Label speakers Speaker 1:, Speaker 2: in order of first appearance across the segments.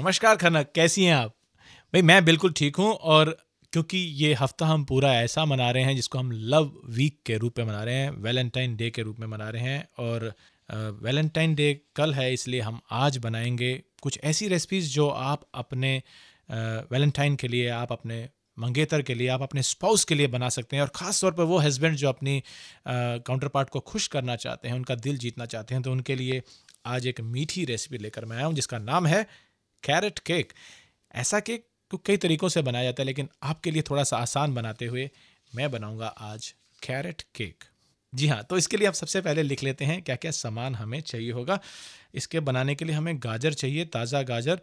Speaker 1: नमस्कार खनक कैसी हैं आप भाई मैं बिल्कुल ठीक हूँ और क्योंकि ये हफ्ता हम पूरा ऐसा मना रहे हैं जिसको हम लव वीक के रूप में मना रहे हैं वैलेंटाइन डे के रूप में मना रहे हैं और वैलेंटाइन डे कल है इसलिए हम आज बनाएंगे कुछ ऐसी रेसिपीज़ जो आप अपने वैलेंटाइन के लिए आप अपने मंगेतर के लिए आप अपने स्पाउस के लिए बना सकते हैं और ख़ास तौर पर वो हस्बैंड जो अपनी काउंटर पार्ट को खुश करना चाहते हैं उनका दिल जीतना चाहते हैं तो उनके लिए आज एक मीठी रेसिपी लेकर मैं आया हूँ जिसका नाम है कैरेट केक ऐसा केक तो कई तरीक़ों से बनाया जाता है लेकिन आपके लिए थोड़ा सा आसान बनाते हुए मैं बनाऊंगा आज कैरेट केक जी हाँ तो इसके लिए आप सबसे पहले लिख लेते हैं क्या क्या सामान हमें चाहिए होगा इसके बनाने के लिए हमें गाजर चाहिए ताज़ा गाजर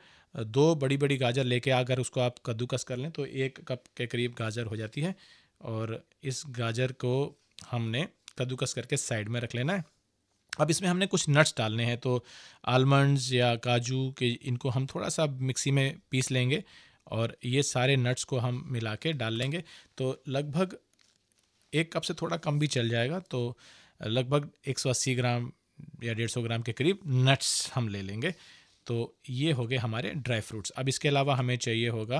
Speaker 1: दो बड़ी बड़ी गाजर लेके अगर उसको आप कद्दूकस कर लें तो एक कप के करीब गाजर हो जाती है और इस गाजर को हमने कद्दूकस करके साइड में रख लेना है अब इसमें हमने कुछ नट्स डालने हैं तो आलमंड्स या काजू के इनको हम थोड़ा सा मिक्सी में पीस लेंगे और ये सारे नट्स को हम मिला के डाल लेंगे तो लगभग एक कप से थोड़ा कम भी चल जाएगा तो लगभग 180 ग्राम या 150 ग्राम के करीब नट्स हम ले लेंगे तो ये हो गए हमारे ड्राई फ्रूट्स अब इसके अलावा हमें चाहिए होगा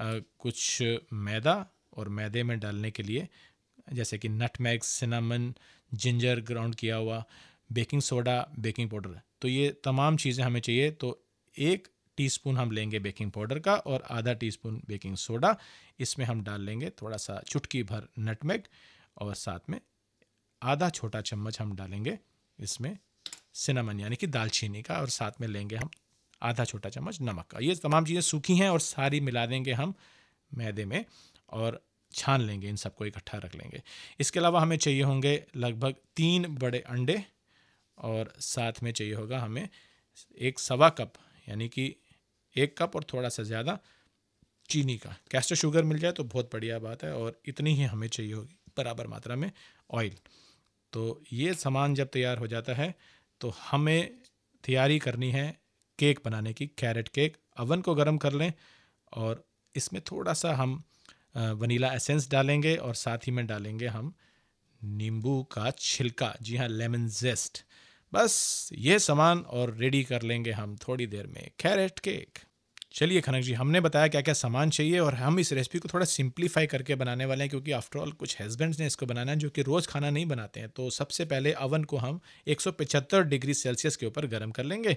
Speaker 1: आ, कुछ मैदा और मैदे में डालने के लिए जैसे कि nutmeg cinnamon ginger ground किया हुआ बेकिंग सोडा बेकिंग पाउडर तो ये तमाम चीज़ें हमें चाहिए तो एक टीस्पून हम लेंगे बेकिंग पाउडर का और आधा टीस्पून बेकिंग सोडा इसमें हम डाल लेंगे थोड़ा सा चुटकी भर नटमेग और साथ में आधा छोटा चम्मच हम डालेंगे इसमें सिनेमन यानी कि दालचीनी का और साथ में लेंगे हम आधा छोटा चम्मच नमक का ये तमाम चीज़ें सूखी हैं और सारी मिला देंगे हम मैदे में और छान लेंगे इन सबको इकट्ठा रख लेंगे इसके अलावा हमें चाहिए होंगे लगभग तीन बड़े अंडे और साथ में चाहिए होगा हमें एक सवा कप यानी कि एक कप और थोड़ा सा ज़्यादा चीनी का कैस्टर शुगर मिल जाए तो बहुत बढ़िया बात है और इतनी ही हमें चाहिए होगी बराबर मात्रा में ऑयल तो ये सामान जब तैयार हो जाता है तो हमें तैयारी करनी है केक बनाने की कैरेट केक अवन को गर्म कर लें और इसमें थोड़ा सा हम वनीला एसेंस डालेंगे और साथ ही में डालेंगे हम नींबू का छिलका जी हाँ लेमन जेस्ट बस ये सामान और रेडी कर लेंगे हम थोड़ी देर में कैरेट केक चलिए खनक जी हमने बताया क्या क्या सामान चाहिए और हम इस रेसिपी को थोड़ा सिंप्लीफाई करके बनाने वाले हैं क्योंकि आफ्टर ऑल कुछ हस्बैंड्स ने इसको बनाना है जो कि रोज़ खाना नहीं बनाते हैं तो सबसे पहले अवन को हम एक डिग्री सेल्सियस के ऊपर गर्म कर लेंगे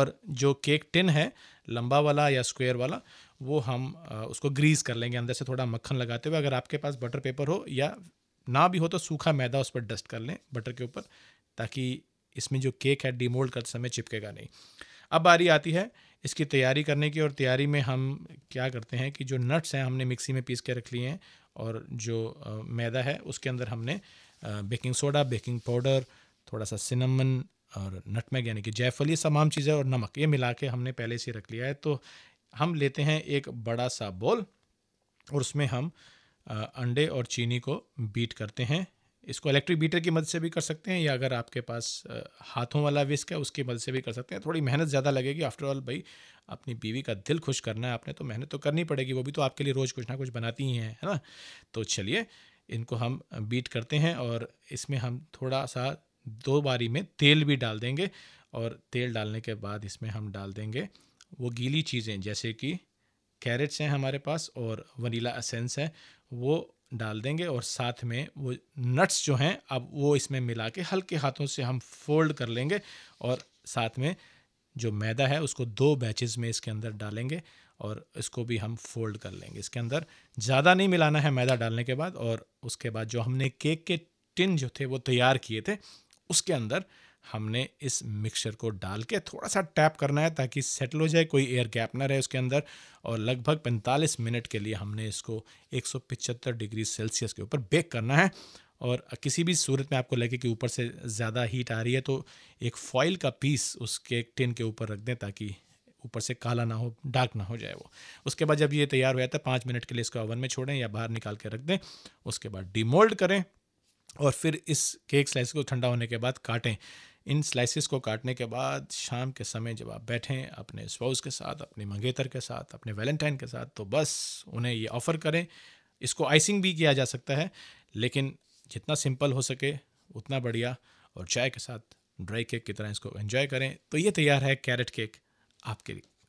Speaker 1: और जो केक टिन है लंबा वाला या स्क्वेयर वाला वो हम उसको ग्रीस कर लेंगे अंदर से थोड़ा मक्खन लगाते हुए अगर आपके पास बटर पेपर हो या ना भी हो तो सूखा मैदा उस पर डस्ट कर लें बटर के ऊपर ताकि इसमें जो केक है डीमोल्ड करते समय चिपकेगा नहीं अब बारी आती है इसकी तैयारी करने की और तैयारी में हम क्या करते हैं कि जो नट्स हैं हमने मिक्सी में पीस के रख लिए हैं और जो मैदा है उसके अंदर हमने बेकिंग सोडा बेकिंग पाउडर थोड़ा सा सिनेमन और नटमैग यानी कि जायफल ये तमाम चीज़ें और नमक ये मिला के हमने पहले से रख लिया है तो हम लेते हैं एक बड़ा सा बोल और उसमें हम अंडे और चीनी को बीट करते हैं इसको इलेक्ट्रिक बीटर की मदद से भी कर सकते हैं या अगर आपके पास हाथों वाला विस्क है उसकी मदद से भी कर सकते हैं थोड़ी मेहनत ज़्यादा लगेगी आफ्टरऑल भाई अपनी बीवी का दिल खुश करना है आपने तो मेहनत तो करनी पड़ेगी वो भी तो आपके लिए रोज़ कुछ ना कुछ बनाती ही हैं है ना तो चलिए इनको हम बीट करते हैं और इसमें हम थोड़ा सा दो बारी में तेल भी डाल देंगे और तेल डालने के बाद इसमें हम डाल देंगे वो गीली चीज़ें जैसे कि कैरेट्स हैं हमारे पास और वनीला असेंस है वो डाल देंगे और साथ में वो नट्स जो हैं अब वो इसमें मिला के हल्के हाथों से हम फोल्ड कर लेंगे और साथ में जो मैदा है उसको दो बैचेस में इसके अंदर डालेंगे और इसको भी हम फोल्ड कर लेंगे इसके अंदर ज़्यादा नहीं मिलाना है मैदा डालने के बाद और उसके बाद जो हमने केक के टिन जो थे वो तैयार किए थे उसके अंदर हमने इस मिक्सचर को डाल के थोड़ा सा टैप करना है ताकि सेटल हो जाए कोई एयर गैप ना रहे उसके अंदर और लगभग 45 मिनट के लिए हमने इसको एक डिग्री सेल्सियस के ऊपर बेक करना है और किसी भी सूरत में आपको लगे कि ऊपर से ज़्यादा हीट आ रही है तो एक फॉइल का पीस उस केक टिन के ऊपर रख दें ताकि ऊपर से काला ना हो डार्क ना हो जाए वो उसके बाद जब ये तैयार हो जाता है पाँच मिनट के लिए इसको ओवन में छोड़ें या बाहर निकाल के रख दें उसके बाद डीमोल्ड करें और फिर इस केक स्लाइस को ठंडा होने के बाद काटें इन स्लाइसिस को काटने के बाद शाम के समय जब आप बैठें अपने स्पाउस के साथ अपने मंगेतर के साथ अपने वैलेंटाइन के साथ तो बस उन्हें ये ऑफ़र करें इसको आइसिंग भी किया जा सकता है लेकिन जितना सिंपल हो सके उतना बढ़िया और चाय के साथ ड्राई केक की तरह इसको एंजॉय करें तो ये तैयार है कैरेट केक आपके लिए